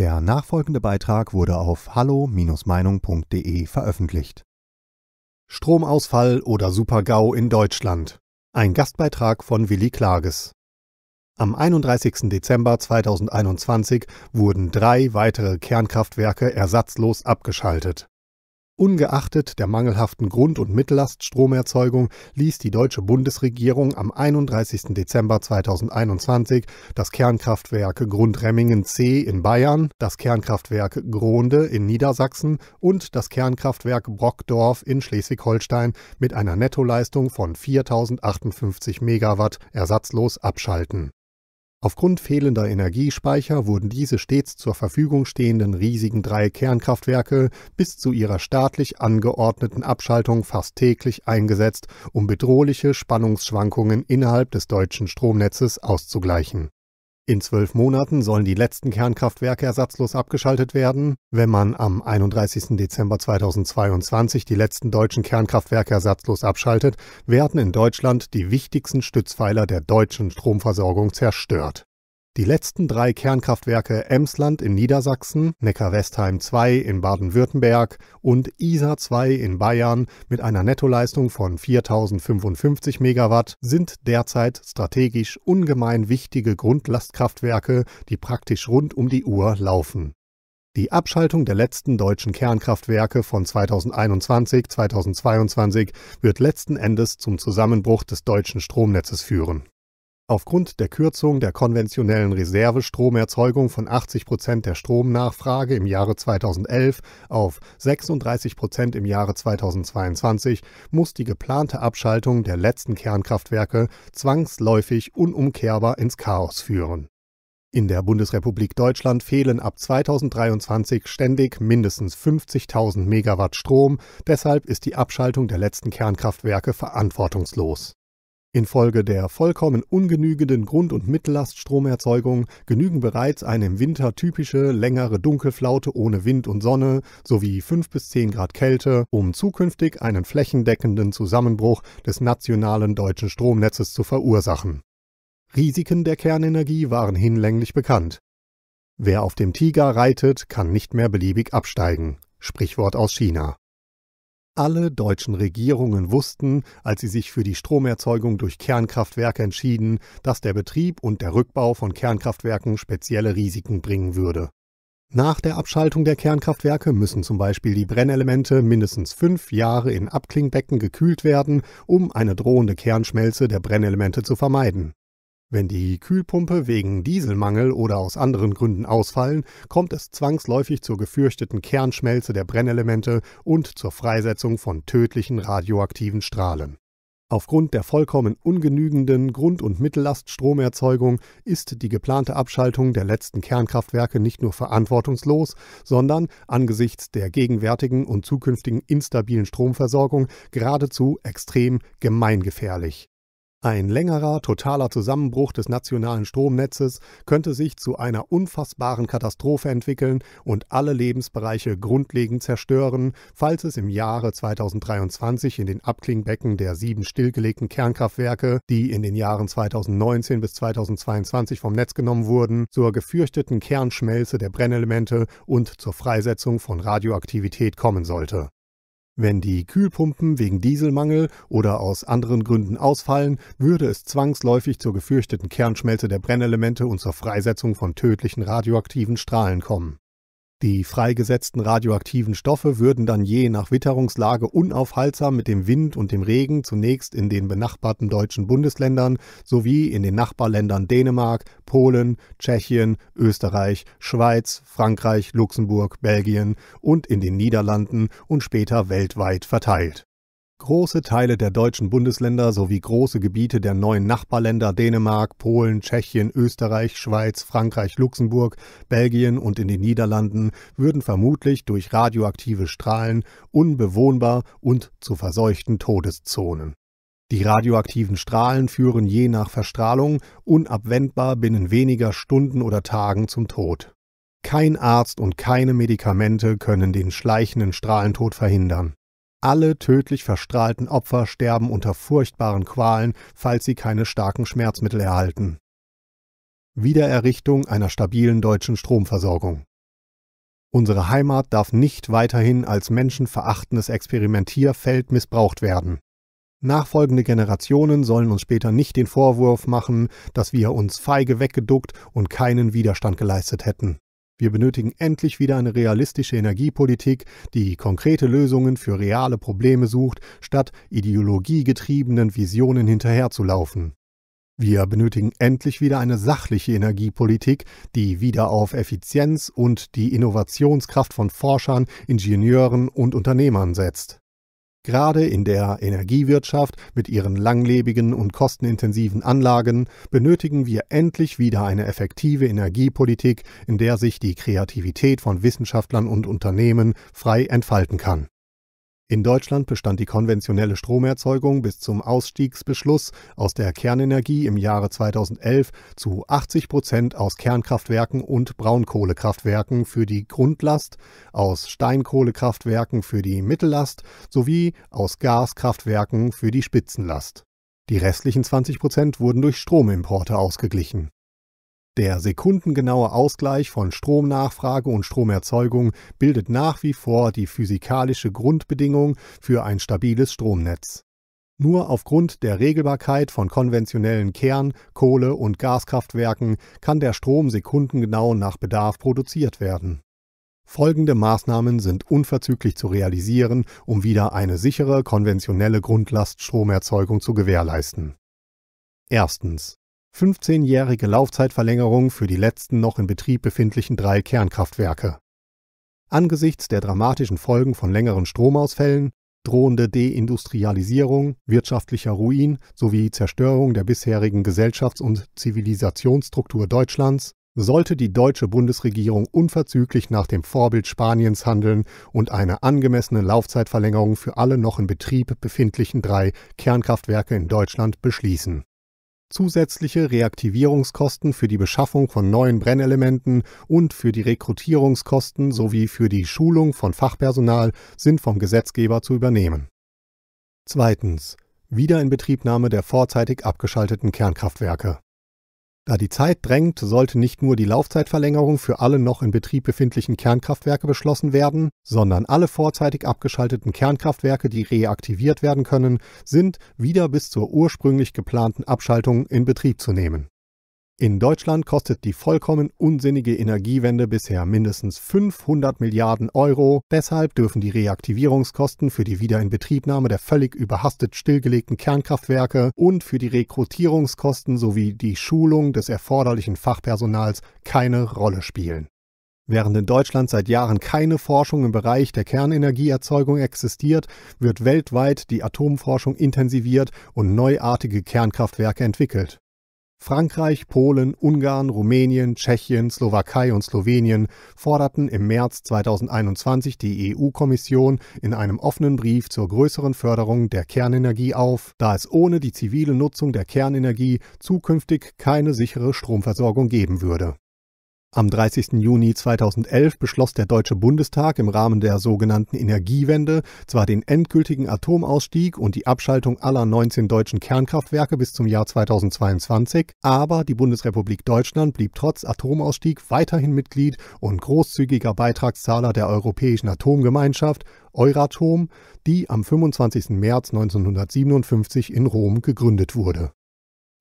Der nachfolgende Beitrag wurde auf hallo-meinung.de veröffentlicht. Stromausfall oder Super-GAU in Deutschland. Ein Gastbeitrag von Willi Klages. Am 31. Dezember 2021 wurden drei weitere Kernkraftwerke ersatzlos abgeschaltet. Ungeachtet der mangelhaften Grund- und Mittellaststromerzeugung ließ die deutsche Bundesregierung am 31. Dezember 2021 das Kernkraftwerk Grundremmingen C in Bayern, das Kernkraftwerk Gronde in Niedersachsen und das Kernkraftwerk Brockdorf in Schleswig-Holstein mit einer Nettoleistung von 4058 Megawatt ersatzlos abschalten Aufgrund fehlender Energiespeicher wurden diese stets zur Verfügung stehenden riesigen drei Kernkraftwerke bis zu ihrer staatlich angeordneten Abschaltung fast täglich eingesetzt, um bedrohliche Spannungsschwankungen innerhalb des deutschen Stromnetzes auszugleichen in zwölf Monaten sollen die letzten Kernkraftwerke ersatzlos abgeschaltet werden. Wenn man am 31. Dezember 2022 die letzten deutschen Kernkraftwerke ersatzlos abschaltet, werden in Deutschland die wichtigsten Stützpfeiler der deutschen Stromversorgung zerstört. Die letzten drei Kernkraftwerke Emsland in Niedersachsen, Neckar-Westheim 2 in Baden-Württemberg und Isar 2 in Bayern mit einer Nettoleistung von 4055 Megawatt sind derzeit strategisch ungemein wichtige Grundlastkraftwerke, die praktisch rund um die Uhr laufen. Die Abschaltung der letzten deutschen Kernkraftwerke von 2021-2022 wird letzten Endes zum Zusammenbruch des deutschen Stromnetzes führen Aufgrund der Kürzung der konventionellen Reservestromerzeugung von 80 Prozent der Stromnachfrage im Jahre 2011 auf 36 Prozent im Jahre 2022 muss die geplante Abschaltung der letzten Kernkraftwerke zwangsläufig unumkehrbar ins Chaos führen. In der Bundesrepublik Deutschland fehlen ab 2023 ständig mindestens 50.000 Megawatt Strom, deshalb ist die Abschaltung der letzten Kernkraftwerke verantwortungslos. Infolge der vollkommen ungenügenden Grund- und Mittellaststromerzeugung genügen bereits eine im Winter typische längere Dunkelflaute ohne Wind und Sonne sowie 5 bis 10 Grad Kälte, um zukünftig einen flächendeckenden Zusammenbruch des nationalen deutschen Stromnetzes zu verursachen. Risiken der Kernenergie waren hinlänglich bekannt. Wer auf dem Tiger reitet, kann nicht mehr beliebig absteigen. Sprichwort aus China alle deutschen Regierungen wussten, als sie sich für die Stromerzeugung durch Kernkraftwerke entschieden, dass der Betrieb und der Rückbau von Kernkraftwerken spezielle Risiken bringen würde. Nach der Abschaltung der Kernkraftwerke müssen zum Beispiel die Brennelemente mindestens fünf Jahre in Abklingbecken gekühlt werden, um eine drohende Kernschmelze der Brennelemente zu vermeiden. Wenn die Kühlpumpe wegen Dieselmangel oder aus anderen Gründen ausfallen, kommt es zwangsläufig zur gefürchteten Kernschmelze der Brennelemente und zur Freisetzung von tödlichen radioaktiven Strahlen. Aufgrund der vollkommen ungenügenden Grund- und Mittellaststromerzeugung ist die geplante Abschaltung der letzten Kernkraftwerke nicht nur verantwortungslos, sondern angesichts der gegenwärtigen und zukünftigen instabilen Stromversorgung geradezu extrem gemeingefährlich. Ein längerer, totaler Zusammenbruch des nationalen Stromnetzes könnte sich zu einer unfassbaren Katastrophe entwickeln und alle Lebensbereiche grundlegend zerstören, falls es im Jahre 2023 in den Abklingbecken der sieben stillgelegten Kernkraftwerke, die in den Jahren 2019 bis 2022 vom Netz genommen wurden, zur gefürchteten Kernschmelze der Brennelemente und zur Freisetzung von Radioaktivität kommen sollte wenn die Kühlpumpen wegen Dieselmangel oder aus anderen Gründen ausfallen, würde es zwangsläufig zur gefürchteten Kernschmelze der Brennelemente und zur Freisetzung von tödlichen radioaktiven Strahlen kommen. Die freigesetzten radioaktiven Stoffe würden dann je nach Witterungslage unaufhaltsam mit dem Wind und dem Regen zunächst in den benachbarten deutschen Bundesländern sowie in den Nachbarländern Dänemark, Polen, Tschechien, Österreich, Schweiz, Frankreich, Luxemburg, Belgien und in den Niederlanden und später weltweit verteilt Große Teile der deutschen Bundesländer sowie große Gebiete der neuen Nachbarländer Dänemark, Polen, Tschechien, Österreich, Schweiz, Frankreich, Luxemburg, Belgien und in den Niederlanden würden vermutlich durch radioaktive Strahlen unbewohnbar und zu verseuchten Todeszonen. Die radioaktiven Strahlen führen je nach Verstrahlung unabwendbar binnen weniger Stunden oder Tagen zum Tod. Kein Arzt und keine Medikamente können den schleichenden Strahlentod verhindern. Alle tödlich verstrahlten Opfer sterben unter furchtbaren Qualen, falls sie keine starken Schmerzmittel erhalten. Wiedererrichtung einer stabilen deutschen Stromversorgung. Unsere Heimat darf nicht weiterhin als menschenverachtendes Experimentierfeld missbraucht werden. Nachfolgende Generationen sollen uns später nicht den Vorwurf machen, dass wir uns feige weggeduckt und keinen Widerstand geleistet hätten. Wir benötigen endlich wieder eine realistische Energiepolitik, die konkrete Lösungen für reale Probleme sucht, statt ideologiegetriebenen Visionen hinterherzulaufen. Wir benötigen endlich wieder eine sachliche Energiepolitik, die wieder auf Effizienz und die Innovationskraft von Forschern, Ingenieuren und Unternehmern setzt. Gerade in der Energiewirtschaft mit ihren langlebigen und kostenintensiven Anlagen benötigen wir endlich wieder eine effektive Energiepolitik, in der sich die Kreativität von Wissenschaftlern und Unternehmen frei entfalten kann. In Deutschland bestand die konventionelle Stromerzeugung bis zum Ausstiegsbeschluss aus der Kernenergie im Jahre 2011 zu 80 Prozent aus Kernkraftwerken und Braunkohlekraftwerken für die Grundlast, aus Steinkohlekraftwerken für die Mittellast sowie aus Gaskraftwerken für die Spitzenlast. Die restlichen 20 Prozent wurden durch Stromimporte ausgeglichen der sekundengenaue Ausgleich von Stromnachfrage und Stromerzeugung bildet nach wie vor die physikalische Grundbedingung für ein stabiles Stromnetz. Nur aufgrund der Regelbarkeit von konventionellen Kern-, Kohle- und Gaskraftwerken kann der Strom sekundengenau nach Bedarf produziert werden. Folgende Maßnahmen sind unverzüglich zu realisieren, um wieder eine sichere konventionelle Grundlaststromerzeugung zu gewährleisten. Erstens 15-jährige Laufzeitverlängerung für die letzten noch in Betrieb befindlichen drei Kernkraftwerke. Angesichts der dramatischen Folgen von längeren Stromausfällen, drohende Deindustrialisierung, wirtschaftlicher Ruin sowie Zerstörung der bisherigen Gesellschafts- und Zivilisationsstruktur Deutschlands sollte die deutsche Bundesregierung unverzüglich nach dem Vorbild Spaniens handeln und eine angemessene Laufzeitverlängerung für alle noch in Betrieb befindlichen drei Kernkraftwerke in Deutschland beschließen zusätzliche Reaktivierungskosten für die Beschaffung von neuen Brennelementen und für die Rekrutierungskosten sowie für die Schulung von Fachpersonal sind vom Gesetzgeber zu übernehmen. Zweitens. Betriebnahme der vorzeitig abgeschalteten Kernkraftwerke. Da die Zeit drängt, sollte nicht nur die Laufzeitverlängerung für alle noch in Betrieb befindlichen Kernkraftwerke beschlossen werden, sondern alle vorzeitig abgeschalteten Kernkraftwerke, die reaktiviert werden können, sind wieder bis zur ursprünglich geplanten Abschaltung in Betrieb zu nehmen in Deutschland kostet die vollkommen unsinnige Energiewende bisher mindestens 500 Milliarden Euro. Deshalb dürfen die Reaktivierungskosten für die Wiederinbetriebnahme der völlig überhastet stillgelegten Kernkraftwerke und für die Rekrutierungskosten sowie die Schulung des erforderlichen Fachpersonals keine Rolle spielen. Während in Deutschland seit Jahren keine Forschung im Bereich der Kernenergieerzeugung existiert, wird weltweit die Atomforschung intensiviert und neuartige Kernkraftwerke entwickelt. Frankreich, Polen, Ungarn, Rumänien, Tschechien, Slowakei und Slowenien forderten im März 2021 die EU-Kommission in einem offenen Brief zur größeren Förderung der Kernenergie auf, da es ohne die zivile Nutzung der Kernenergie zukünftig keine sichere Stromversorgung geben würde am 30. Juni 2011 beschloss der Deutsche Bundestag im Rahmen der sogenannten Energiewende zwar den endgültigen Atomausstieg und die Abschaltung aller 19 deutschen Kernkraftwerke bis zum Jahr 2022, aber die Bundesrepublik Deutschland blieb trotz Atomausstieg weiterhin Mitglied und großzügiger Beitragszahler der Europäischen Atomgemeinschaft Euratom, die am 25. März 1957 in Rom gegründet wurde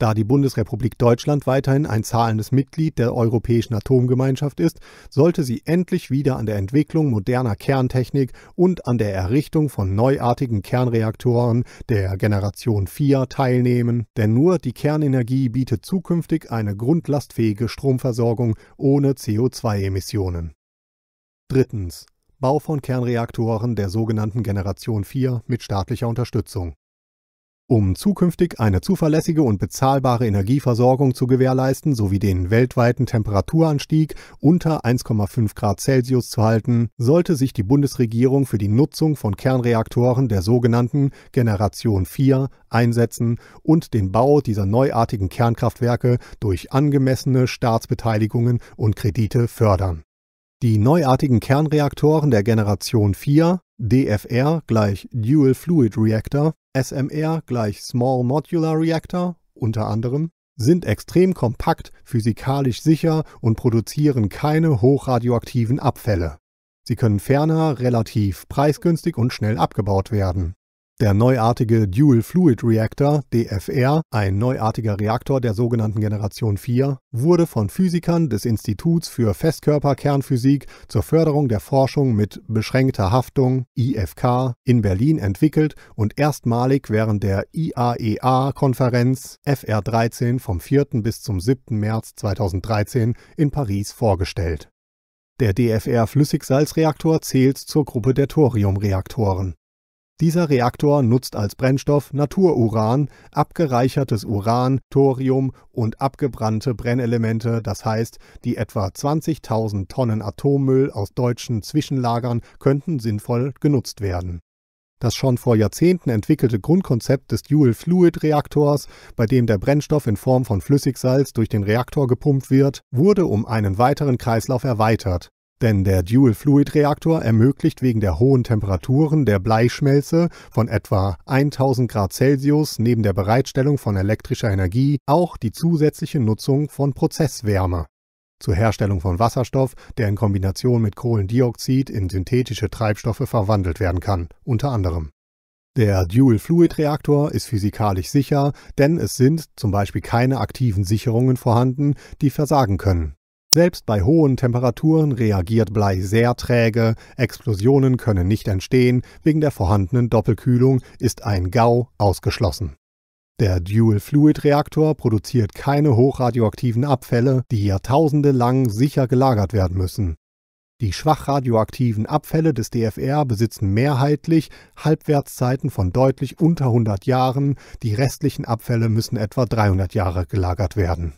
da die Bundesrepublik Deutschland weiterhin ein zahlendes Mitglied der Europäischen Atomgemeinschaft ist, sollte sie endlich wieder an der Entwicklung moderner Kerntechnik und an der Errichtung von neuartigen Kernreaktoren der Generation 4 teilnehmen, denn nur die Kernenergie bietet zukünftig eine grundlastfähige Stromversorgung ohne CO2-Emissionen. Drittens. Bau von Kernreaktoren der sogenannten Generation 4 mit staatlicher Unterstützung um zukünftig eine zuverlässige und bezahlbare Energieversorgung zu gewährleisten sowie den weltweiten Temperaturanstieg unter 1,5 Grad Celsius zu halten, sollte sich die Bundesregierung für die Nutzung von Kernreaktoren der sogenannten Generation 4 einsetzen und den Bau dieser neuartigen Kernkraftwerke durch angemessene Staatsbeteiligungen und Kredite fördern. Die neuartigen Kernreaktoren der Generation 4 DFR gleich Dual Fluid Reactor SMR gleich Small Modular Reactor unter anderem sind extrem kompakt, physikalisch sicher und produzieren keine hochradioaktiven Abfälle. Sie können ferner relativ preisgünstig und schnell abgebaut werden. Der neuartige Dual Fluid Reactor DFR, ein neuartiger Reaktor der sogenannten Generation 4, wurde von Physikern des Instituts für Festkörperkernphysik zur Förderung der Forschung mit beschränkter Haftung IFK in Berlin entwickelt und erstmalig während der IAEA-Konferenz FR13 vom 4. bis zum 7. März 2013 in Paris vorgestellt. Der DFR-Flüssigsalzreaktor zählt zur Gruppe der Thoriumreaktoren dieser Reaktor nutzt als Brennstoff Natururan, abgereichertes Uran, Thorium und abgebrannte Brennelemente, das heißt, die etwa 20.000 Tonnen Atommüll aus deutschen Zwischenlagern könnten sinnvoll genutzt werden. Das schon vor Jahrzehnten entwickelte Grundkonzept des Dual Fluid Reaktors, bei dem der Brennstoff in Form von Flüssigsalz durch den Reaktor gepumpt wird, wurde um einen weiteren Kreislauf erweitert. Denn der Dual Fluid Reaktor ermöglicht wegen der hohen Temperaturen der Bleischmelze von etwa 1000 Grad Celsius neben der Bereitstellung von elektrischer Energie auch die zusätzliche Nutzung von Prozesswärme zur Herstellung von Wasserstoff, der in Kombination mit Kohlendioxid in synthetische Treibstoffe verwandelt werden kann, unter anderem. Der Dual Fluid Reaktor ist physikalisch sicher, denn es sind zum Beispiel keine aktiven Sicherungen vorhanden, die versagen können. Selbst bei hohen Temperaturen reagiert Blei sehr träge, Explosionen können nicht entstehen, wegen der vorhandenen Doppelkühlung ist ein GAU ausgeschlossen. Der Dual Fluid Reaktor produziert keine hochradioaktiven Abfälle, die jahrtausende lang sicher gelagert werden müssen. Die schwach radioaktiven Abfälle des DFR besitzen mehrheitlich Halbwertszeiten von deutlich unter 100 Jahren, die restlichen Abfälle müssen etwa 300 Jahre gelagert werden.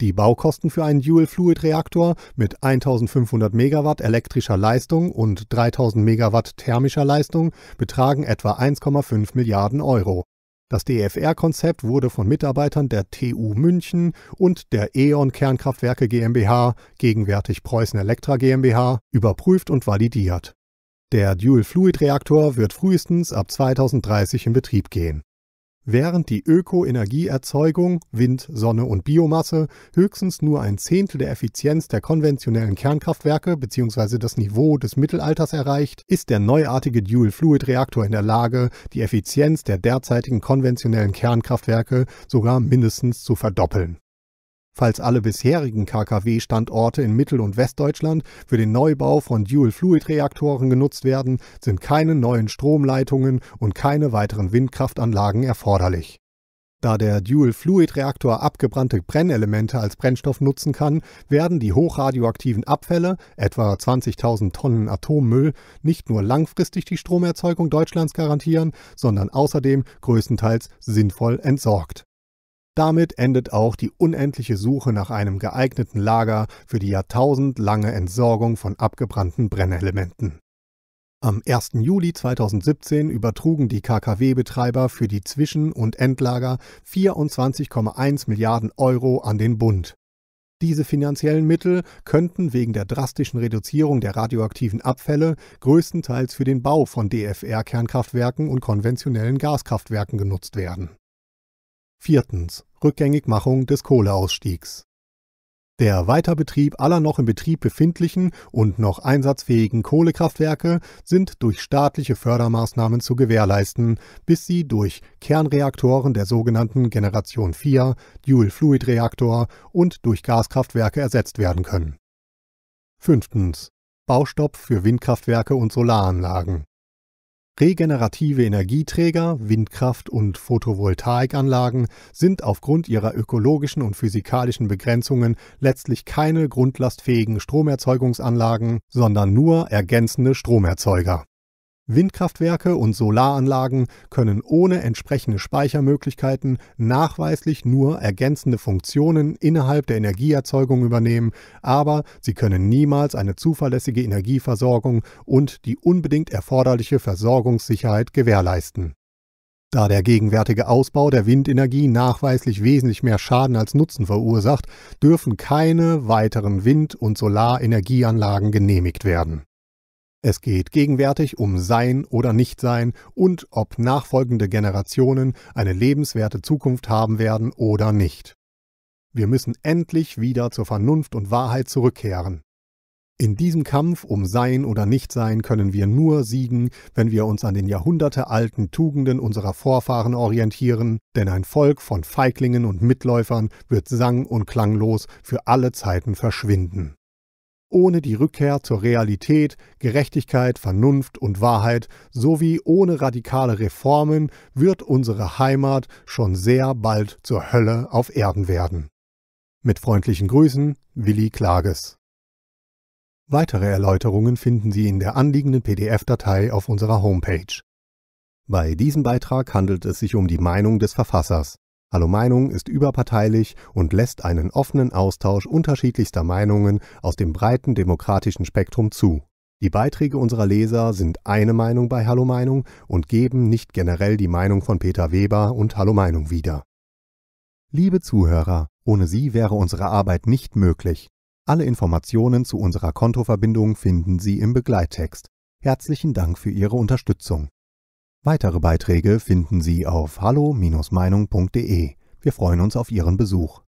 Die Baukosten für einen Dual-Fluid-Reaktor mit 1500 Megawatt elektrischer Leistung und 3000 Megawatt thermischer Leistung betragen etwa 1,5 Milliarden Euro. Das DFR-Konzept wurde von Mitarbeitern der TU München und der E.ON Kernkraftwerke GmbH, gegenwärtig Preußen Elektra GmbH, überprüft und validiert. Der Dual-Fluid-Reaktor wird frühestens ab 2030 in Betrieb gehen. Während die Ökoenergieerzeugung Wind, Sonne und Biomasse höchstens nur ein Zehntel der Effizienz der konventionellen Kernkraftwerke bzw. das Niveau des Mittelalters erreicht, ist der neuartige Dual-Fluid-Reaktor in der Lage, die Effizienz der derzeitigen konventionellen Kernkraftwerke sogar mindestens zu verdoppeln Falls alle bisherigen KKW-Standorte in Mittel- und Westdeutschland für den Neubau von Dual-Fluid-Reaktoren genutzt werden, sind keine neuen Stromleitungen und keine weiteren Windkraftanlagen erforderlich. Da der Dual-Fluid-Reaktor abgebrannte Brennelemente als Brennstoff nutzen kann, werden die hochradioaktiven Abfälle, etwa 20.000 Tonnen Atommüll, nicht nur langfristig die Stromerzeugung Deutschlands garantieren, sondern außerdem größtenteils sinnvoll entsorgt. Damit endet auch die unendliche Suche nach einem geeigneten Lager für die jahrtausendlange Entsorgung von abgebrannten Brennelementen. Am 1. Juli 2017 übertrugen die KKW-Betreiber für die Zwischen- und Endlager 24,1 Milliarden Euro an den Bund. Diese finanziellen Mittel könnten wegen der drastischen Reduzierung der radioaktiven Abfälle größtenteils für den Bau von DFR-Kernkraftwerken und konventionellen Gaskraftwerken genutzt werden Viertens. Rückgängigmachung des Kohleausstiegs. Der Weiterbetrieb aller noch im Betrieb befindlichen und noch einsatzfähigen Kohlekraftwerke sind durch staatliche Fördermaßnahmen zu gewährleisten, bis sie durch Kernreaktoren der sogenannten Generation 4, Dual Fluid Reaktor und durch Gaskraftwerke ersetzt werden können. 5. Baustopp für Windkraftwerke und Solaranlagen. Regenerative Energieträger, Windkraft und Photovoltaikanlagen sind aufgrund ihrer ökologischen und physikalischen Begrenzungen letztlich keine grundlastfähigen Stromerzeugungsanlagen, sondern nur ergänzende Stromerzeuger Windkraftwerke und Solaranlagen können ohne entsprechende Speichermöglichkeiten nachweislich nur ergänzende Funktionen innerhalb der Energieerzeugung übernehmen, aber sie können niemals eine zuverlässige Energieversorgung und die unbedingt erforderliche Versorgungssicherheit gewährleisten. Da der gegenwärtige Ausbau der Windenergie nachweislich wesentlich mehr Schaden als Nutzen verursacht, dürfen keine weiteren Wind- und Solarenergieanlagen genehmigt werden. Es geht gegenwärtig um Sein oder Nichtsein und ob nachfolgende Generationen eine lebenswerte Zukunft haben werden oder nicht. Wir müssen endlich wieder zur Vernunft und Wahrheit zurückkehren. In diesem Kampf um Sein oder Nichtsein können wir nur siegen, wenn wir uns an den jahrhundertealten Tugenden unserer Vorfahren orientieren, denn ein Volk von Feiglingen und Mitläufern wird sang- und klanglos für alle Zeiten verschwinden ohne die Rückkehr zur Realität, Gerechtigkeit, Vernunft und Wahrheit sowie ohne radikale Reformen wird unsere Heimat schon sehr bald zur Hölle auf Erden werden. Mit freundlichen Grüßen, Willi Klages. Weitere Erläuterungen finden Sie in der anliegenden PDF-Datei auf unserer Homepage. Bei diesem Beitrag handelt es sich um die Meinung des Verfassers. Hallo Meinung ist überparteilich und lässt einen offenen Austausch unterschiedlichster Meinungen aus dem breiten demokratischen Spektrum zu. Die Beiträge unserer Leser sind eine Meinung bei Hallo Meinung und geben nicht generell die Meinung von Peter Weber und Hallo Meinung wieder. Liebe Zuhörer, ohne Sie wäre unsere Arbeit nicht möglich. Alle Informationen zu unserer Kontoverbindung finden Sie im Begleittext. Herzlichen Dank für Ihre Unterstützung. Weitere Beiträge finden Sie auf hallo-meinung.de. Wir freuen uns auf Ihren Besuch.